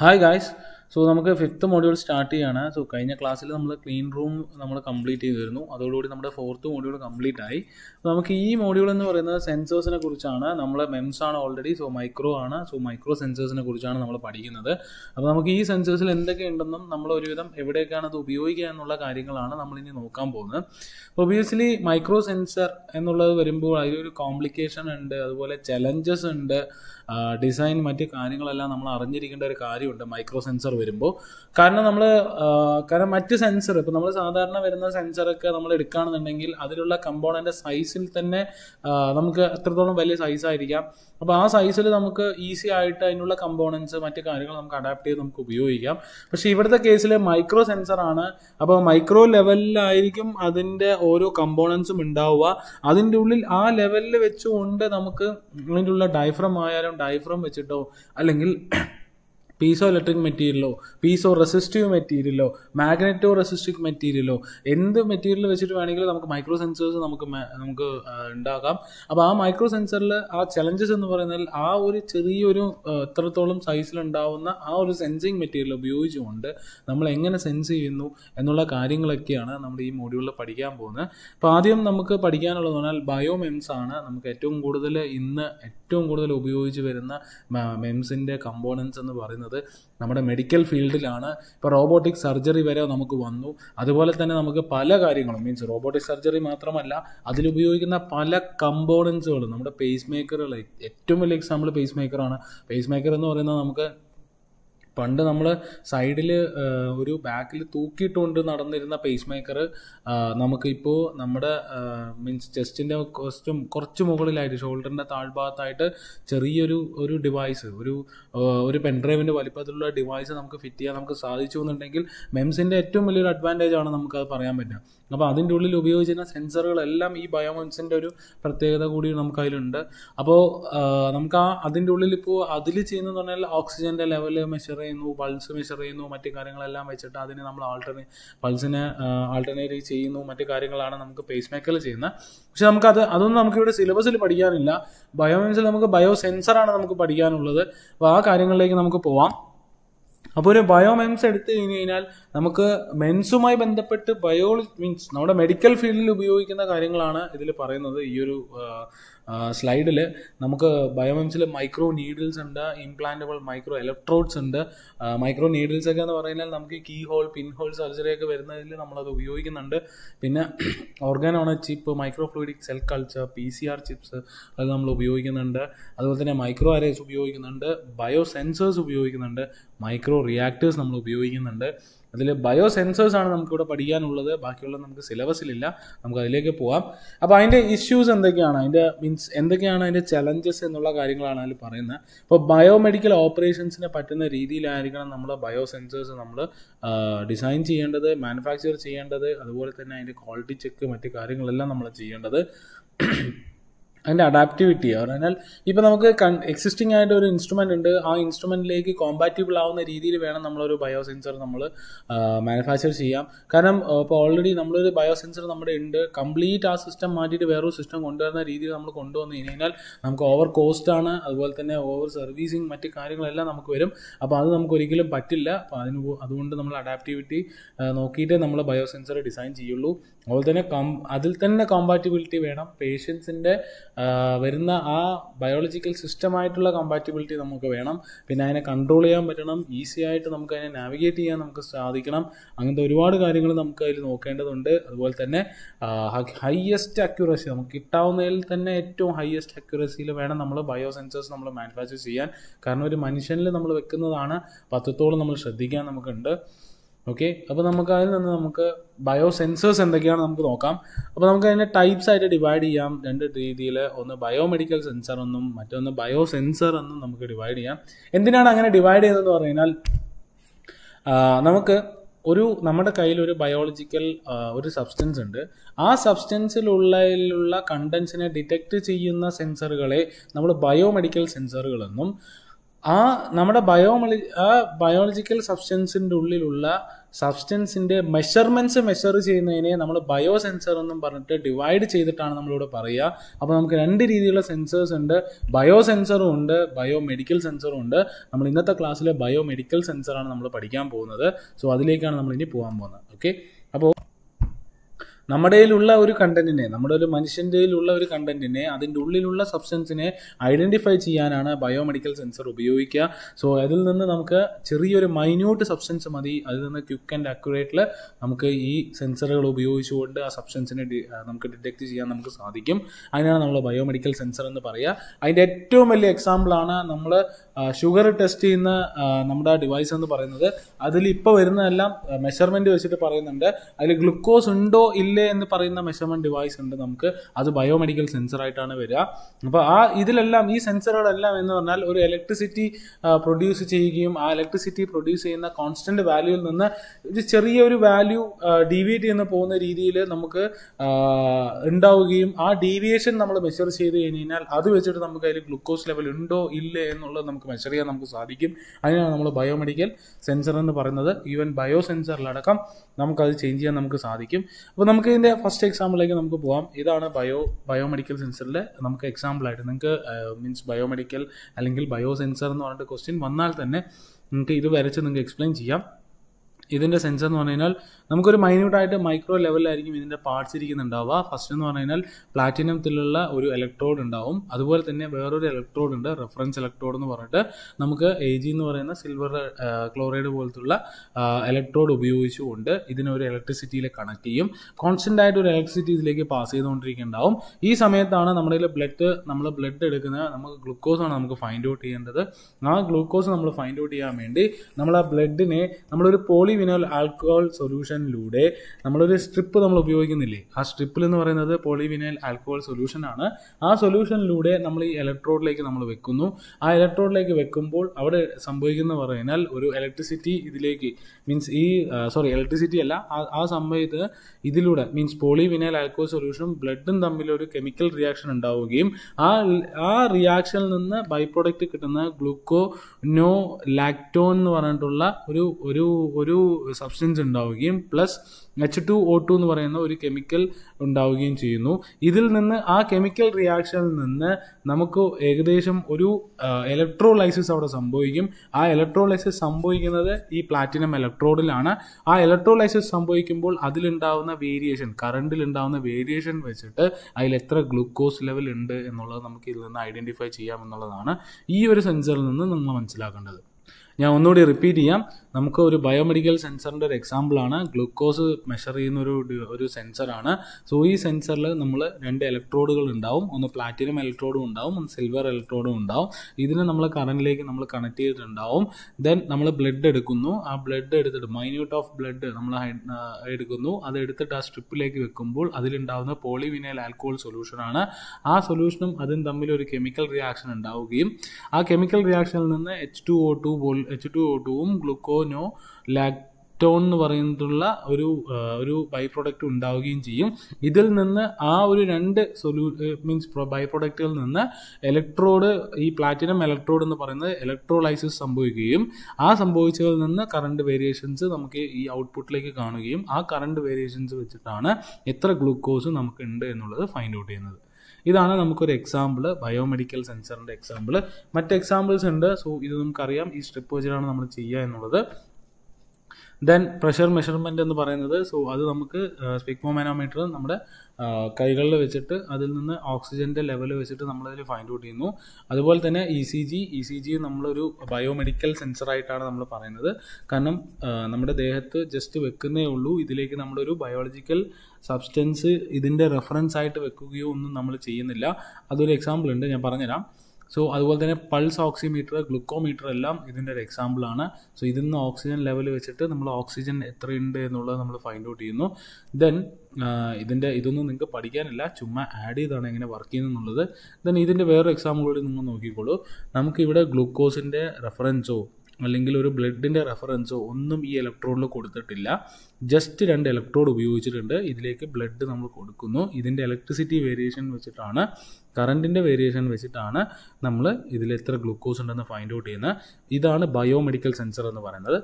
Hi guys so നമുക്ക് fifth module start ചെയ്യാണ് so കഴിഞ്ഞ ക്ലാസ്സിൽ നമ്മൾ ക്ലീൻ റൂം നമ്മൾ കംപ്ലീറ്റ് ചെയ്തിരുന്നു അതോടുകൂടി നമ്മുടെ ഫോർത്ത് മോഡ്യൂൾ കംപ്ലീറ്റ് ആയി നമുക്ക് ഈ മോഡ്യൂൾ എന്ന് പറയുന്നത് സെൻസേഴ്സിനെ കുറിച്ചാണ് നമ്മൾ മെംസ് ആണ് ഓൾറെഡി സോ മൈക്രോ ആണ് സോ മൈക്രോ സെൻസേഴ്സിനെ കുറിച്ചാണ് നമ്മൾ പഠിക്കുന്നത് അപ്പോൾ നമുക്ക് ഈ സെൻസേഴ്സിൽ എന്തൊക്കെ ഉണ്ടെന്നും നമ്മൾ ഒരുവിധം എവിടെയൊക്കെയാണ് അത് ഉപയോഗിക്കുക എന്നുള്ള കാര്യങ്ങളാണ് നമ്മൾ ഇനി നോക്കാൻ പോകുന്നത് ഒബിയസ്ലി മൈക്രോ സെൻസർ എന്നുള്ളത് വരുമ്പോൾ അതിലൊരു കോംപ്ലിക്കേഷൻ ഉണ്ട് അതുപോലെ ചലഞ്ചസ് ഉണ്ട് ഡിസൈൻ മറ്റ് കാര്യങ്ങളെല്ലാം നമ്മൾ അറിഞ്ഞിരിക്കേണ്ട ഒരു കാര്യമുണ്ട് മൈക്രോ സെൻസർ വരുമ്പോൾ കാരണം നമ്മൾ കാരണം മറ്റ് സെൻസർ ഇപ്പം നമ്മൾ സാധാരണ വരുന്ന സെൻസറൊക്കെ നമ്മൾ എടുക്കുകയാണെന്നുണ്ടെങ്കിൽ അതിലുള്ള കമ്പോണൻ്റ് സൈസിൽ തന്നെ നമുക്ക് എത്രത്തോളം വലിയ സൈസായിരിക്കാം അപ്പോൾ ആ സൈസിൽ നമുക്ക് ഈസി ആയിട്ട് അതിനുള്ള കമ്പോണൻസ് മറ്റു കാര്യങ്ങൾ നമുക്ക് അഡാപ്റ്റ് ചെയ്ത് നമുക്ക് ഉപയോഗിക്കാം പക്ഷേ ഇവിടുത്തെ കേസിൽ മൈക്രോ സെൻസറാണ് അപ്പോൾ മൈക്രോ ലെവലിലായിരിക്കും അതിൻ്റെ ഓരോ കമ്പോണൻസും ഉണ്ടാവുക അതിൻ്റെ ഉള്ളിൽ ആ ലെവലിൽ വെച്ചുകൊണ്ട് നമുക്ക് അതിൻ്റെ ഉള്ള ഡൈഫ്രം ആയാലും ഡൈഫ്രം വെച്ചിട്ടോ അല്ലെങ്കിൽ പീസോ ഇലക്ട്രിക് മെറ്റീരിയലോ പീസോ റെസിസ്റ്റീവ് മെറ്റീരിയലോ മാഗ്നറ്റോ റെസിസ്റ്റീവ് മെറ്റീരിയലോ എന്ത് മെറ്റീരിയൽ വെച്ചിട്ട് വേണമെങ്കിലും നമുക്ക് മൈക്രോ സെൻസേഴ്സ് നമുക്ക് നമുക്ക് ഉണ്ടാക്കാം അപ്പോൾ ആ മൈക്രോ സെൻസറിൽ ആ ചലഞ്ചസ് എന്ന് പറയുന്നതിൽ ആ ഒരു ചെറിയൊരു എത്രത്തോളം സൈസിലുണ്ടാവുന്ന ആ ഒരു സെൻസിങ് മെറ്റീരിയൽ ഉപയോഗിച്ചുകൊണ്ട് നമ്മൾ എങ്ങനെ സെൻസ് ചെയ്യുന്നു എന്നുള്ള കാര്യങ്ങളൊക്കെയാണ് നമ്മൾ ഈ മോഡ്യൂളിൽ പഠിക്കാൻ പോകുന്നത് അപ്പോൾ ആദ്യം നമുക്ക് പഠിക്കാനുള്ളത് പറഞ്ഞാൽ ബയോ മെംസ് ആണ് നമുക്ക് ഏറ്റവും കൂടുതൽ ഇന്ന് ഏറ്റവും കൂടുതൽ ഉപയോഗിച്ച് വരുന്ന മെംസിൻ്റെ കമ്പോണൻസ് എന്ന് പറയുന്നത് പറയുന്നത് നമ്മുടെ മെഡിക്കൽ ഫീൽഡിലാണ് ഇപ്പോൾ റോബോട്ടിക് സർജറി വരെ നമുക്ക് വന്നു അതുപോലെ തന്നെ നമുക്ക് പല കാര്യങ്ങളും മീൻസ് റോബോട്ടിക് സർജറി മാത്രമല്ല അതിലുപയോഗിക്കുന്ന പല കമ്പോണൻസുകളും നമ്മുടെ പേസ് മേക്കറുകൾ ഏറ്റവും വലിയ എക്സാമ്പിൾ പേസ് മേക്കറാണ് പേസ് മേക്കർ എന്ന് പറയുന്നത് നമുക്ക് പണ്ട് നമ്മൾ സൈഡിൽ ഒരു ബാക്കിൽ തൂക്കിയിട്ടുകൊണ്ട് നടന്നിരുന്ന പേസ് മേക്കർ നമുക്കിപ്പോൾ നമ്മുടെ മീൻസ് ചെസ്റ്റിൻ്റെ കോസ്റ്റും കുറച്ച് മുകളിലായിട്ട് ഷോൾഡറിൻ്റെ താഴ്ഭാഗത്തായിട്ട് ചെറിയൊരു ഒരു ഡിവൈസ് ഒരു ഒരു പെൻഡ്രൈവിൻ്റെ വലിപ്പത്തിലുള്ള ഡിവൈസ് നമുക്ക് ഫിറ്റ് ചെയ്യാൻ നമുക്ക് സാധിച്ചു എന്നുണ്ടെങ്കിൽ മെംസിൻ്റെ ഏറ്റവും വലിയൊരു അഡ്വാൻറ്റേജ് ആണ് നമുക്കത് പറയാൻ പറ്റുക അപ്പോൾ അതിൻ്റെ ഉള്ളിൽ ഉപയോഗിച്ചിരുന്ന സെൻസറുകളെല്ലാം ഈ ബയോമെൻസിൻ്റെ ഒരു പ്രത്യേകത കൂടി നമുക്കതിലുണ്ട് അപ്പോൾ നമുക്ക് ആ അതിൻ്റെ ഉള്ളിൽ ഇപ്പോൾ അതിൽ ചെയ്യുന്നതെന്ന് പറഞ്ഞാൽ ഓക്സിജൻ്റെ ലെവൽ മെഷർ ചെയ്യുക ചെയ്യുന്നു പൾസ് മെഷർ ചെയ്യുന്നു മറ്റു കാര്യങ്ങളെല്ലാം വെച്ചിട്ട് അതിനെ നമ്മൾ ആൾട്ടർനേ പൾസിനെ ആൾട്ടർനേറ്റ് ചെയ്യുന്നു മറ്റു കാര്യങ്ങളാണ് നമുക്ക് പേസ് മേക്കറിൽ ചെയ്യുന്നത് പക്ഷെ നമുക്കത് അതൊന്നും നമുക്ക് ഇവിടെ സിലബസിൽ പഠിക്കാനില്ല ബയോമെൻസിൽ നമുക്ക് ബയോ സെൻസറാണ് നമുക്ക് പഠിക്കാനുള്ളത് അപ്പോൾ ആ കാര്യങ്ങളിലേക്ക് നമുക്ക് പോവാം അപ്പോൾ ഒരു ബയോ മെൻസ് എടുത്തു കഴിഞ്ഞു കഴിഞ്ഞാൽ നമുക്ക് മെൻസുമായി ബന്ധപ്പെട്ട് ബയോളജി മീൻസ് നമ്മുടെ മെഡിക്കൽ ഫീൽഡിൽ ഉപയോഗിക്കുന്ന കാര്യങ്ങളാണ് ഇതിൽ പറയുന്നത് ഈ ഒരു സ്ലൈഡിൽ നമുക്ക് ബയോമെംസിൽ മൈക്രോ നീഡിൽസ് ഉണ്ട് ഇംപ്ലാന്റബിൾ മൈക്രോ ഇലക്ട്രോഡ്സ് ഉണ്ട് മൈക്രോ നീഡിൽസ് ഒക്കെ എന്ന് പറഞ്ഞാൽ നമുക്ക് key hole pin hole surgery ഒക്കെ വരുന്നതിൽ നമ്മളത് ഉപയോഗിക്കുന്നുണ്ട് പിന്നെ organ on a chip micro fluidic cell culture P C R chips അത് നമ്മൾ ഉപയോഗിക്കുന്നുണ്ട് അതുപോലെ തന്നെ മൈക്രോ അരേസ് ഉപയോഗിക്കുന്നുണ്ട് ബയോ സെൻസേഴ്സ് ഉപയോഗിക്കുന്നുണ്ട് മൈക്രോ റിയാക്ടേഴ്സ് നമ്മൾ ഉപയോഗിക്കുന്നുണ്ട് അതിൽ ബയോ സെൻസേഴ്സ് ആണ് നമുക്കിവിടെ പഠിക്കാനുള്ളത് ബാക്കിയുള്ള നമുക്ക് സിലബസിലില്ല നമുക്ക് അതിലേക്ക് പോവാം അപ്പോൾ അതിൻ്റെ ഇഷ്യൂസ് എന്തൊക്കെയാണ് അതിൻ്റെ മീൻസ് എന്തൊക്കെയാണ് അതിൻ്റെ ചലഞ്ചസ് എന്നുള്ള കാര്യങ്ങളാണ് അതിൽ പറയുന്നത് അപ്പോൾ ബയോ മെഡിക്കൽ ഓപ്പറേഷൻസിനെ പറ്റുന്ന രീതിയിലായിരിക്കണം നമ്മൾ ബയോ സെൻസേഴ്സ് നമ്മൾ ഡിസൈൻ ചെയ്യേണ്ടത് മാനുഫാക്ചർ ചെയ്യേണ്ടത് അതുപോലെ തന്നെ അതിൻ്റെ ക്വാളിറ്റി ചെക്ക് മറ്റു കാര്യങ്ങളെല്ലാം നമ്മൾ ചെയ്യേണ്ടത് അതിൻ്റെ അഡാപ്റ്റിവിറ്റി പറഞ്ഞാൽ ഇപ്പോൾ നമുക്ക് എക്സിസ്റ്റിംഗ് ആയിട്ട് ഒരു ഇൻസ്ട്രുമെൻ്റ് ഉണ്ട് ആ ഇൻസ്ട്രുമെൻറ്റിലേക്ക് കോമ്പാറ്റിബിൾ ആവുന്ന രീതിയിൽ വേണം നമ്മളൊരു ബയോ സെൻസർ നമ്മൾ മാനുഫാക്ചർ ചെയ്യാം കാരണം ഇപ്പോൾ ഓൾറെഡി നമ്മളൊരു ബയോ സെൻസർ നമ്മുടെ ഉണ്ട് കംപ്ലീറ്റ് ആ സിസ്റ്റം മാറ്റിയിട്ട് വേറൊരു സിസ്റ്റം കൊണ്ടുവരുന്ന രീതിയിൽ നമ്മൾ കൊണ്ടുവന്നു കഴിഞ്ഞാൽ നമുക്ക് ഓവർ കോസ്റ്റ് ആണ് അതുപോലെ തന്നെ ഓവർ സർവീസിങ് മറ്റ് കാര്യങ്ങളെല്ലാം നമുക്ക് വരും അപ്പോൾ അത് നമുക്ക് ഒരിക്കലും പറ്റില്ല അപ്പോൾ അതിന് അതുകൊണ്ട് നമ്മൾ അഡാപ്റ്റിവിറ്റി നോക്കിയിട്ട് നമ്മൾ ബയോ സെൻസർ ഡിസൈൻ ചെയ്യുള്ളൂ അതുപോലെ തന്നെ അതിൽ തന്നെ കോമ്പാറ്റിബിലിറ്റി വേണം പേഷ്യൻസിൻ്റെ വരുന്ന ആ ബയോളജിക്കൽ സിസ്റ്റമായിട്ടുള്ള കമ്പാറ്റബിലിറ്റി നമുക്ക് വേണം പിന്നെ അതിനെ കൺട്രോൾ ചെയ്യാൻ പറ്റണം ഈസി ആയിട്ട് നമുക്ക് അതിനെ നാവിഗേറ്റ് ചെയ്യാൻ നമുക്ക് സാധിക്കണം അങ്ങനത്തെ ഒരുപാട് കാര്യങ്ങൾ നമുക്ക് അതിൽ നോക്കേണ്ടതുണ്ട് അതുപോലെ തന്നെ ഹയസ്റ്റ് അക്യുറസി നമുക്ക് കിട്ടാവുന്നതിൽ തന്നെ ഏറ്റവും ഹയസ്റ്റ് അക്യുറസിയിൽ വേണം നമ്മൾ ബയോ സെൻസേഴ്സ് നമ്മൾ മാനുഫാക്ചർ ചെയ്യാൻ കാരണം ഒരു മനുഷ്യനിൽ നമ്മൾ വെക്കുന്നതാണ് പത്രത്തോളം നമ്മൾ ശ്രദ്ധിക്കാൻ നമുക്കുണ്ട് ഓക്കെ അപ്പോൾ നമുക്ക് അതിൽ നിന്ന് നമുക്ക് ബയോ സെൻസേഴ്സ് എന്തൊക്കെയാണ് നമുക്ക് നോക്കാം അപ്പോൾ നമുക്ക് അതിൻ്റെ ടൈപ്സ് ആയിട്ട് ഡിവൈഡ് ചെയ്യാം രണ്ട് രീതിയിൽ ഒന്ന് ബയോമെഡിക്കൽ സെൻസർ എന്നും മറ്റൊന്ന് ബയോ സെൻസർ എന്നും നമുക്ക് ഡിവൈഡ് ചെയ്യാം എന്തിനാണ് അങ്ങനെ ഡിവൈഡ് ചെയ്തതെന്ന് പറഞ്ഞു കഴിഞ്ഞാൽ നമുക്ക് ഒരു നമ്മുടെ കയ്യിൽ ഒരു ബയോളജിക്കൽ ഒരു സബ്സ്റ്റൻസ് ഉണ്ട് ആ സബ്സ്റ്റൻസിലുള്ളതിലുള്ള കണ്ടൻസിനെ ഡിറ്റക്റ്റ് ചെയ്യുന്ന സെൻസറുകളെ നമ്മൾ ബയോമെഡിക്കൽ സെൻസറുകളെന്നും ആ നമ്മുടെ ബയോമളി ആ ബയോളജിക്കൽ സബ്സ്റ്റൻസിൻ്റെ ഉള്ളിലുള്ള സബ്സ്റ്റൻസിൻ്റെ മെഷർമെൻറ്റ്സ് മെഷർ ചെയ്യുന്നതിനെ നമ്മൾ ബയോ സെൻസർ എന്നും പറഞ്ഞിട്ട് ഡിവൈഡ് ചെയ്തിട്ടാണ് നമ്മളിവിടെ പറയുക അപ്പോൾ നമുക്ക് രണ്ട് രീതിയിലുള്ള സെൻസേഴ്സ് ഉണ്ട് ബയോ സെൻസറും ഉണ്ട് ബയോ മെഡിക്കൽ സെൻസറും ഉണ്ട് നമ്മൾ ഇന്നത്തെ ക്ലാസ്സിലെ ബയോ മെഡിക്കൽ സെൻസറാണ് നമ്മൾ പഠിക്കാൻ പോകുന്നത് സോ അതിലേക്കാണ് നമ്മൾ ഇനി പോകാൻ പോകുന്നത് ഓക്കെ അപ്പോൾ നമ്മുടെയിലുള്ള ഒരു കണ്ടന്റിനെ നമ്മുടെ ഒരു മനുഷ്യൻ്റെയിലുള്ള ഒരു കണ്ടന്റിനെ അതിൻ്റെ ഉള്ളിലുള്ള സബ്സ്റ്റൻസിനെ ഐഡൻറ്റിഫൈ ചെയ്യാനാണ് ബയോമെഡിക്കൽ സെൻസർ ഉപയോഗിക്കുക സോ അതിൽ നിന്ന് നമുക്ക് ചെറിയൊരു മൈന്യൂട്ട് സബ്സ്റ്റൻസ് മതി അതിൽ നിന്ന് ക്വിക്ക് ആൻഡ് അക്യുറേറ്റിൽ നമുക്ക് ഈ സെൻസറുകൾ ഉപയോഗിച്ചുകൊണ്ട് ആ സബ്സ്റ്റൻസിനെ നമുക്ക് ഡിറ്റക്ട് ചെയ്യാൻ നമുക്ക് സാധിക്കും അതിനാണ് നമ്മൾ ബയോമെഡിക്കൽ സെൻസർ എന്ന് പറയുക അതിൻ്റെ ഏറ്റവും വലിയ എക്സാമ്പിളാണ് നമ്മൾ ഷുഗർ ടെസ്റ്റ് ചെയ്യുന്ന നമ്മുടെ ഡിവൈസ് എന്ന് പറയുന്നത് അതിൽ ഇപ്പോൾ വരുന്നതെല്ലാം മെഷർമെൻറ്റ് വെച്ചിട്ട് പറയുന്നുണ്ട് അതിൽ ഗ്ലൂക്കോസ് ഉണ്ടോ ഇല്ലേ എന്ന് പറയുന്ന മെഷർമെൻറ്റ് ഡിവൈസ് ഉണ്ട് നമുക്ക് അത് ബയോമെഡിക്കൽ സെൻസറായിട്ടാണ് വരിക അപ്പോൾ ആ ഇതിലെല്ലാം ഈ സെൻസറുകളെല്ലാം എന്ന് പറഞ്ഞാൽ ഒരു ഇലക്ട്രിസിറ്റി പ്രൊഡ്യൂസ് ചെയ്യുകയും ആ ഇലക്ട്രിസിറ്റി പ്രൊഡ്യൂസ് ചെയ്യുന്ന കോൺസ്റ്റൻറ്റ് വാല്യൂവിൽ നിന്ന് ഒരു ചെറിയൊരു വാല്യൂ ഡീവിയേറ്റ് ചെയ്യുന്ന പോകുന്ന രീതിയിൽ നമുക്ക് ഉണ്ടാവുകയും ആ ഡീവിയേഷൻ നമ്മൾ മെഷർ ചെയ്ത് കഴിഞ്ഞ് കഴിഞ്ഞാൽ അത് വെച്ചിട്ട് നമുക്ക് അതിൽ ഗ്ലൂക്കോസ് ലെവൽ ഉണ്ടോ ഇല്ലേ എന്നുള്ളത് നമുക്ക് മെഷർ ചെയ്യാൻ നമുക്ക് സാധിക്കും അതിനാണ് നമ്മൾ ബയോമെഡിക്കൽ സെൻസർ എന്ന് പറയുന്നത് ഈവൻ ബയോ സെൻസറിലടക്കം നമുക്കത് ചേഞ്ച് ചെയ്യാൻ നമുക്ക് സാധിക്കും അപ്പോൾ നമുക്ക് ഇതിൻ്റെ ഫസ്റ്റ് എക്സാമ്പിളിലേക്ക് നമുക്ക് പോകാം ഇതാണ് ബയോ ബയോമെഡിക്കൽ സെൻസറിലെ നമുക്ക് എക്സാമ്പിളായിട്ട് നിങ്ങൾക്ക് മീൻസ് ബയോമെഡിക്കൽ അല്ലെങ്കിൽ ബയോ സെൻസർ എന്ന് പറഞ്ഞിട്ട് ക്വസ്റ്റ്യൻ വന്നാൽ തന്നെ നിങ്ങൾക്ക് ഇത് വരച്ച് നിങ്ങൾക്ക് എക്സ്പ്ലെയിൻ ചെയ്യാം ഇതിൻ്റെ സെൻസർ എന്ന് പറഞ്ഞു കഴിഞ്ഞാൽ നമുക്കൊരു മൈന്യൂട്ടായിട്ട് മൈക്രോ ലെവലിലായിരിക്കും ഇതിൻ്റെ പാർട്സ് ഇരിക്കുന്നുണ്ടാവുക ഫസ്റ്റ് എന്ന് പറഞ്ഞു കഴിഞ്ഞാൽ പ്ലാറ്റിനത്തിലുള്ള ഒരു ഇലക്ട്രോഡ് ഉണ്ടാവും അതുപോലെ തന്നെ വേറൊരു ഇലക്ട്രോഡ് ഉണ്ട് റെഫറൻസ് ഇലക്ട്രോഡ് എന്ന് പറഞ്ഞിട്ട് നമുക്ക് എ ജി എന്ന് പറയുന്ന സിൽവർ ക്ലോറൈഡ് പോലത്തുള്ള ഇലക്ട്രോഡ് ഉപയോഗിച്ചുകൊണ്ട് ഇതിനൊരു ഇലക്ട്രിസിറ്റിയിൽ കണക്ട് ചെയ്യും കോൺസ്റ്റൻ്റ് ആയിട്ട് ഒരു ഇലക്ട്രിസിറ്റി ഇതിലേക്ക് പാസ് ചെയ്തുകൊണ്ടിരിക്കുന്നുണ്ടാവും ഈ സമയത്താണ് നമ്മുടെ ബ്ലഡ് നമ്മൾ ബ്ലഡ് എടുക്കുന്ന നമുക്ക് ഗ്ലൂക്കോസാണ് നമുക്ക് ഫൈൻഡ് ഔട്ട് ചെയ്യേണ്ടത് ആ ഗ്ലൂക്കോസ് നമ്മൾ ഫൈൻഡ് ഔട്ട് ചെയ്യാൻ വേണ്ടി നമ്മൾ ആ ബ്ലഡിനെ നമ്മളൊരു പോളി പോളിവിനോൾ ആൽക്കഹോൾ സൊല്യൂഷനിലൂടെ നമ്മളൊരു സ്ട്രിപ്പ് നമ്മൾ ഉപയോഗിക്കുന്നില്ലേ ആ സ്ട്രിപ്പിൽ എന്ന് പറയുന്നത് പോളിവിനോൾ ആൽക്കഹോൾ സൊല്യൂഷൻ ആണ് ആ സൊല്യൂഷനിലൂടെ നമ്മൾ ഈ ഇലക്ട്രോഡിലേക്ക് നമ്മൾ വെക്കുന്നു ആ ഇലക്ട്രോഡിലേക്ക് വെക്കുമ്പോൾ അവിടെ സംഭവിക്കുന്ന പറഞ്ഞാൽ ഒരു ഇലക്ട്രിസിറ്റി ഇതിലേക്ക് മീൻസ് ഈ സോറി ഇലക്ട്രിസിറ്റി അല്ല ആ സമയത്ത് ഇതിലൂടെ മീൻസ് പോളിവിനൈൽ ആൽക്കോൾ സൊല്യൂഷനും ബ്ലഡും തമ്മിൽ ഒരു കെമിക്കൽ റിയാക്ഷൻ ഉണ്ടാവുകയും ആ ആ റിയാക്ഷനിൽ നിന്ന് ബൈ പ്രൊഡക്റ്റ് കിട്ടുന്ന ഗ്ലൂക്കോ നോ ലാക്ടോൺ എന്ന് പറഞ്ഞിട്ടുള്ള ഒരു ഒരു ഒരു സബ്സ്റ്റൻസ് ഉണ്ടാവുകയും plus H two O two എന്ന് പറയുന്ന ഒരു കെമിക്കൽ ഉണ്ടാവുകയും ചെയ്യുന്നു ഇതിൽ നിന്ന് ആ കെമിക്കൽ റിയാക്ഷനിൽ നിന്ന് നമുക്ക് ഏകദേശം ഒരു ഇലക്ട്രോലൈസിസ് അവിടെ സംഭവിക്കും ആ ഇലക്ട്രോലൈസിസ് സംഭവിക്കുന്നത് ഈ പ്ലാറ്റിനം ഇലക്ട്രോഡിലാണ് ആ ഇലക്ട്രോലൈസിസ് സംഭവിക്കുമ്പോൾ അതിലുണ്ടാവുന്ന വേരിയേഷൻ ഉണ്ടാവുന്ന വേരിയേഷൻ വെച്ചിട്ട് അതിൽ എത്ര ഗ്ലൂക്കോസ് ലെവൽ ഉണ്ട് എന്നുള്ളത് നമുക്ക് ഇതിൽ നിന്ന് ഐഡൻറ്റിഫൈ എന്നുള്ളതാണ് ഈ ഒരു സെൻസറിൽ നിന്ന് നിങ്ങൾ മനസ്സിലാക്കേണ്ടത് ഞാൻ ഒന്നുകൂടി റിപ്പീറ്റ് ചെയ്യാം നമുക്ക് ഒരു ബയോമെഡിക്കൽ സെൻസറിൻ്റെ ഒരു എക്സാമ്പിൾ ആണ് ഗ്ലൂക്കോസ് മെഷർ ചെയ്യുന്ന ഒരു ഒരു സെൻസറാണ് സോ ഈ സെൻസറിൽ നമ്മൾ രണ്ട് ഇലക്ട്രോഡുകൾ ഉണ്ടാവും ഒന്ന് പ്ലാറ്റിനം ഇലക്ട്രോഡും ഉണ്ടാവും ഒന്ന് സിൽവർ ഇലക്ട്രോഡും ഉണ്ടാവും ഇതിനെ നമ്മൾ കറണ്ടിലേക്ക് നമ്മൾ കണക്ട് ചെയ്തിട്ടുണ്ടാവും ദെൻ നമ്മൾ ബ്ലഡ് എടുക്കുന്നു ആ ബ്ലഡ് എടുത്തിട്ട് മൈന്യൂട്ട് ഓഫ് ബ്ലഡ് നമ്മൾ എടുക്കുന്നു അത് എടുത്തിട്ട് ആ സ്ട്രിപ്പിലേക്ക് വെക്കുമ്പോൾ അതിലുണ്ടാവുന്ന പോളിവിനൈൽ ആൽക്കോൾ സൊല്യൂഷനാണ് ആ സൊല്യൂഷനും അതും തമ്മിൽ ഒരു കെമിക്കൽ റിയാക്ഷൻ ഉണ്ടാവുകയും ആ കെമിക്കൽ റിയാക്ഷനിൽ നിന്ന് H two O two H two O ടുവും ഗ്ലൂക്കോനോ ലാക്ടോൺ എന്ന് പറയുന്നതുള്ള ഒരു ഒരു ബൈ പ്രൊഡക്റ്റ് ഉണ്ടാവുകയും ചെയ്യും ഇതിൽ നിന്ന് ആ ഒരു രണ്ട് സൊല്യൂ മീൻസ് ബൈ പ്രൊഡക്റ്റുകളിൽ നിന്ന് ഇലക്ട്രോഡ് ഈ പ്ലാറ്റിനം ഇലക്ട്രോഡ് എന്ന് പറയുന്നത് ഇലക്ട്രോലൈസിസ് സംഭവിക്കുകയും ആ സംഭവിച്ചതിൽ നിന്ന് കറണ്ട് വേരിയേഷൻസ് നമുക്ക് ഈ ഔട്ട്പുട്ടിലേക്ക് കാണുകയും ആ കറണ്ട് വേരിയേഷൻസ് വെച്ചിട്ടാണ് എത്ര ഗ്ലൂക്കോസ് നമുക്ക് ഉണ്ട് എന്നുള്ളത് ഫൈൻഡ് ഔട്ട് ചെയ്യുന്നത് ഇതാണ് നമുക്കൊരു എക്സാമ്പിൾ ബയോമെഡിക്കൽ സെൻസറിൻ്റെ എക്സാമ്പിൾ മറ്റ് എക്സാമ്പിൾസ് ഉണ്ട് സോ ഇത് നമുക്കറിയാം ഈ സ്ട്രിപ്പ് വെച്ചിട്ടാണ് നമ്മൾ ചെയ്യുക എന്നുള്ളത് ദെൻ പ്രഷർ മെഷർമെൻ്റ് എന്ന് പറയുന്നത് സോ അത് നമുക്ക് മെനോമീറ്റർ നമ്മുടെ കൈകളിൽ വെച്ചിട്ട് അതിൽ നിന്ന് ഓക്സിജൻ്റെ ലെവൽ വെച്ചിട്ട് നമ്മളതിൽ ഫൈൻഡ് ഔട്ട് ചെയ്യുന്നു അതുപോലെ തന്നെ E C G E C G നമ്മളൊരു ബയോമെഡിക്കൽ സെൻസറായിട്ടാണ് നമ്മൾ പറയുന്നത് കാരണം നമ്മുടെ ദേഹത്ത് ജസ്റ്റ് വെക്കുന്നേ ഉള്ളൂ ഇതിലേക്ക് നമ്മളൊരു ബയോളജിക്കൽ സബ്സ്റ്റൻസ് ഇതിൻ്റെ റെഫറൻസ് ആയിട്ട് വെക്കുകയോ ഒന്നും നമ്മൾ ചെയ്യുന്നില്ല അതൊരു എക്സാമ്പിൾ ഉണ്ട് ഞാൻ പറഞ്ഞുതരാം സോ അതുപോലെ തന്നെ പൾസ് ഓക്സിമീറ്റർ ഗ്ലുക്കോമീറ്റർ എല്ലാം ഇതിൻ്റെ ഒരു എക്സാമ്പിൾ ആണ് സോ ഇതിൽ നിന്ന് ഓക്സിജൻ ലെവൽ വെച്ചിട്ട് നമ്മൾ ഓക്സിജൻ എത്രയുണ്ട് എന്നുള്ളത് നമ്മൾ ഫൈൻഡ് ഔട്ട് ചെയ്യുന്നു ദെൻ ഇതിൻ്റെ ഇതൊന്നും നിങ്ങൾക്ക് പഠിക്കാനില്ല ചുമ്മാ ആഡ് ചെയ്താണ് എങ്ങനെ വർക്ക് ചെയ്യുന്നത് ദെൻ ഇതിൻ്റെ വേറൊരു എക്സാമ്പിൾ കൂടി നിങ്ങൾ നോക്കിക്കോളൂ നമുക്കിവിടെ ഗ്ലൂക്കോസിൻ്റെ റെഫറൻസോ അല്ലെങ്കിൽ ഒരു ബ്ലഡിൻ്റെ റെഫറൻസോ ഒന്നും ഈ ഇലക്ട്രോഡിൽ കൊടുത്തിട്ടില്ല ജസ്റ്റ് രണ്ട് ഇലക്ട്രോഡ് ഉപയോഗിച്ചിട്ടുണ്ട് ഇതിലേക്ക് ബ്ലഡ് നമ്മൾ കൊടുക്കുന്നു ഇതിൻ്റെ ഇലക്ട്രിസിറ്റി വേരിയേഷൻ വെച്ചിട്ടാണ് കറണ്ടിൻ്റെ വേരിയേഷൻ വെച്ചിട്ടാണ് നമ്മൾ ഇതിൽ എത്ര ഗ്ലൂക്കോസ് ഉണ്ടെന്ന് ഫൈൻഡ് ഔട്ട് ചെയ്യുന്ന ഇതാണ് ബയോമെഡിക്കൽ സെൻസർ എന്ന് പറയുന്നത്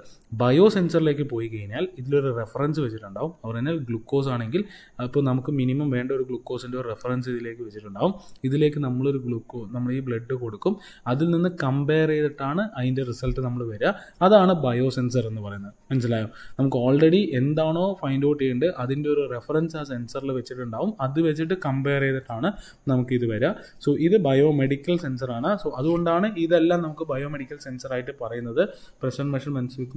ബയോ സെൻസറിലേക്ക് പോയി കഴിഞ്ഞാൽ ഇതിലൊരു റെഫറൻസ് വെച്ചിട്ടുണ്ടാവും അവർ തന്നെ ഗ്ലൂക്കോസ് ആണെങ്കിൽ അപ്പോൾ നമുക്ക് മിനിമം വേണ്ട ഒരു ഗ്ലൂക്കോസിൻ്റെ ഒരു റെഫറൻസ് ഇതിലേക്ക് വെച്ചിട്ടുണ്ടാവും ഇതിലേക്ക് നമ്മളൊരു ഗ്ലൂക്കോ നമ്മൾ ഈ ബ്ലഡ് കൊടുക്കും അതിൽ നിന്ന് കമ്പയർ ചെയ്തിട്ടാണ് അതിൻ്റെ റിസൾട്ട് നമ്മൾ വരിക അതാണ് ബയോ സെൻസർ എന്ന് പറയുന്നത് മനസ്സിലായോ നമുക്ക് ഓൾറെഡി എന്താണോ ഫൈൻഡ് ഔട്ട് ചെയ്യേണ്ടത് അതിൻ്റെ ഒരു റെഫറൻസ് ആ സെൻസറിൽ വെച്ചിട്ടുണ്ടാവും അത് വെച്ചിട്ട് കമ്പയർ ചെയ്തിട്ടാണ് നമുക്ക് ഇത് വരിക സോ ഇത് ബയോമെഡിക്കൽ സെൻസറാണ് സോ അതുകൊണ്ടാണ് ഇതെല്ലാം നമുക്ക് ബയോമെഡിക്കൽ സെൻസറായിട്ട് പറയുന്നത് പ്രഷർ മെഷർമെൻറ്റ്സ് വിത്ത്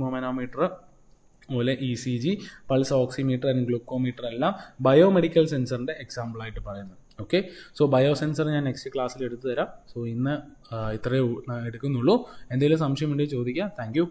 അതുപോലെ E C G pulse oximeter and glucometer എല്ലാം ബയോമെഡിക്കൽ സെൻസറിൻ്റെ എക്സാമ്പിളായിട്ട് പറയുന്നത് ഓക്കെ സോ ബയോ സെൻസർ ഞാൻ നെക്സ്റ്റ് ക്ലാസ്സിൽ എടുത്തു തരാം സോ ഇന്ന് ഇത്രയേ എടുക്കുന്നുള്ളൂ എന്തെങ്കിലും സംശയം സംശയമുണ്ടെങ്കിൽ ചോദിക്കുക താങ്ക്